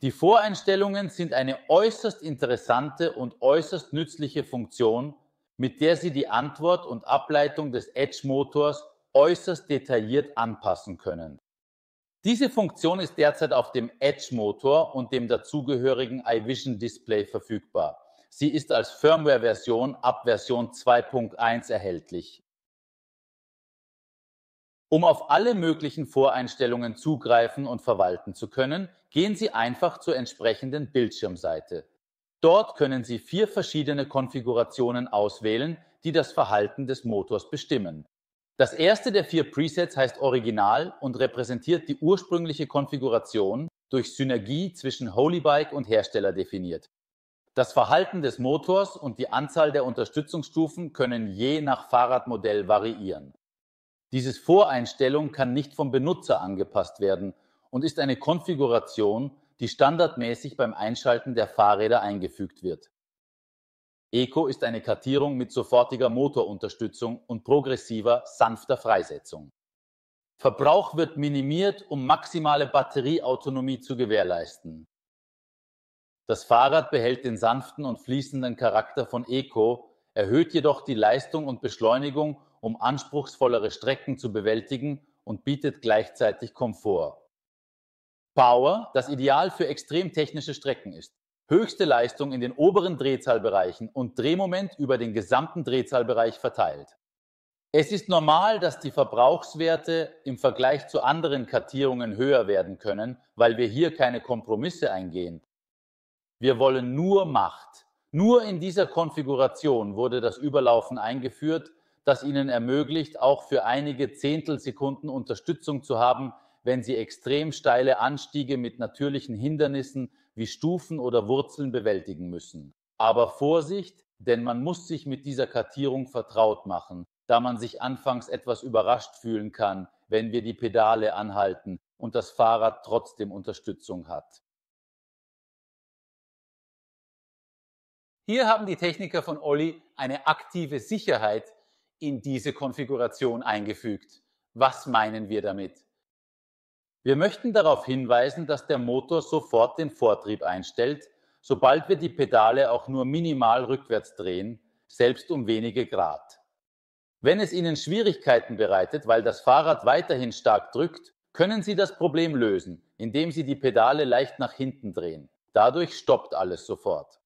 Die Voreinstellungen sind eine äußerst interessante und äußerst nützliche Funktion, mit der Sie die Antwort und Ableitung des Edge-Motors äußerst detailliert anpassen können. Diese Funktion ist derzeit auf dem Edge-Motor und dem dazugehörigen iVision Display verfügbar. Sie ist als Firmware-Version ab Version 2.1 erhältlich. Um auf alle möglichen Voreinstellungen zugreifen und verwalten zu können, gehen Sie einfach zur entsprechenden Bildschirmseite. Dort können Sie vier verschiedene Konfigurationen auswählen, die das Verhalten des Motors bestimmen. Das erste der vier Presets heißt Original und repräsentiert die ursprüngliche Konfiguration durch Synergie zwischen Holybike und Hersteller definiert. Das Verhalten des Motors und die Anzahl der Unterstützungsstufen können je nach Fahrradmodell variieren. Dieses Voreinstellung kann nicht vom Benutzer angepasst werden und ist eine Konfiguration, die standardmäßig beim Einschalten der Fahrräder eingefügt wird. Eco ist eine Kartierung mit sofortiger Motorunterstützung und progressiver, sanfter Freisetzung. Verbrauch wird minimiert, um maximale Batterieautonomie zu gewährleisten. Das Fahrrad behält den sanften und fließenden Charakter von Eco erhöht jedoch die Leistung und Beschleunigung, um anspruchsvollere Strecken zu bewältigen und bietet gleichzeitig Komfort. Power, das ideal für extrem technische Strecken ist. Höchste Leistung in den oberen Drehzahlbereichen und Drehmoment über den gesamten Drehzahlbereich verteilt. Es ist normal, dass die Verbrauchswerte im Vergleich zu anderen Kartierungen höher werden können, weil wir hier keine Kompromisse eingehen. Wir wollen nur Macht, nur in dieser Konfiguration wurde das Überlaufen eingeführt, das ihnen ermöglicht, auch für einige Zehntelsekunden Unterstützung zu haben, wenn sie extrem steile Anstiege mit natürlichen Hindernissen wie Stufen oder Wurzeln bewältigen müssen. Aber Vorsicht, denn man muss sich mit dieser Kartierung vertraut machen, da man sich anfangs etwas überrascht fühlen kann, wenn wir die Pedale anhalten und das Fahrrad trotzdem Unterstützung hat. Hier haben die Techniker von Olli eine aktive Sicherheit in diese Konfiguration eingefügt. Was meinen wir damit? Wir möchten darauf hinweisen, dass der Motor sofort den Vortrieb einstellt, sobald wir die Pedale auch nur minimal rückwärts drehen, selbst um wenige Grad. Wenn es Ihnen Schwierigkeiten bereitet, weil das Fahrrad weiterhin stark drückt, können Sie das Problem lösen, indem Sie die Pedale leicht nach hinten drehen. Dadurch stoppt alles sofort.